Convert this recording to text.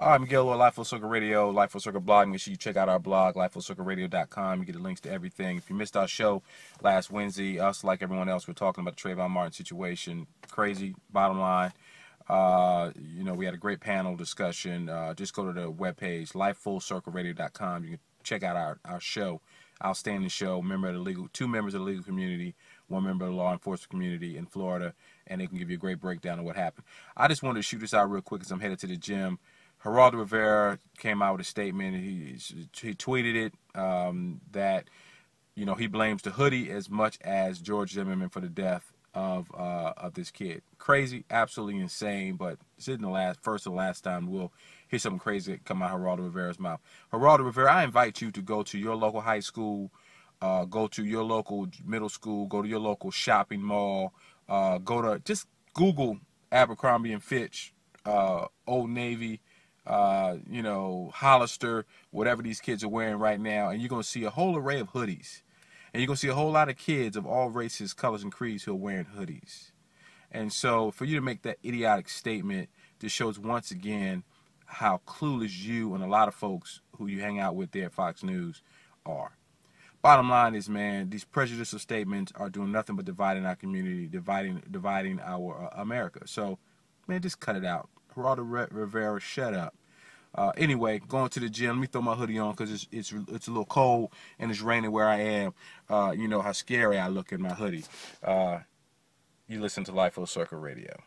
All right, Miguel with Life Full Circle Radio, Life Full Circle blog. Make sure you check out our blog, lifefullcircleradio.com. You get the links to everything. If you missed our show last Wednesday, us, like everyone else, we're talking about the Trayvon Martin situation. Crazy, bottom line. Uh, you know, we had a great panel discussion. Uh, just go to the webpage, lifefullcircleradio.com. You can check out our, our show, outstanding show, member of the legal, two members of the legal community, one member of the law enforcement community in Florida, and they can give you a great breakdown of what happened. I just wanted to shoot this out real quick because I'm headed to the gym. Geraldo Rivera came out with a statement. He he tweeted it um, that you know he blames the hoodie as much as George Zimmerman for the death of uh, of this kid. Crazy, absolutely insane. But this isn't the last, first and last time we'll hear something crazy come out of Geraldo Rivera's mouth. Geraldo Rivera, I invite you to go to your local high school, uh, go to your local middle school, go to your local shopping mall, uh, go to just Google Abercrombie and Fitch, uh, Old Navy uh, you know, Hollister, whatever these kids are wearing right now, and you're gonna see a whole array of hoodies, and you're gonna see a whole lot of kids of all races, colors, and creeds who are wearing hoodies. And so, for you to make that idiotic statement just shows once again how clueless you and a lot of folks who you hang out with there at Fox News are. Bottom line is, man, these prejudicial statements are doing nothing but dividing our community, dividing, dividing our uh, America. So, man, just cut it out. Roderick Rivera, shut up. Uh, anyway, going to the gym. Let me throw my hoodie on because it's, it's it's a little cold and it's raining where I am. Uh, you know how scary I look in my hoodie. Uh, you listen to Life Full Circle Radio.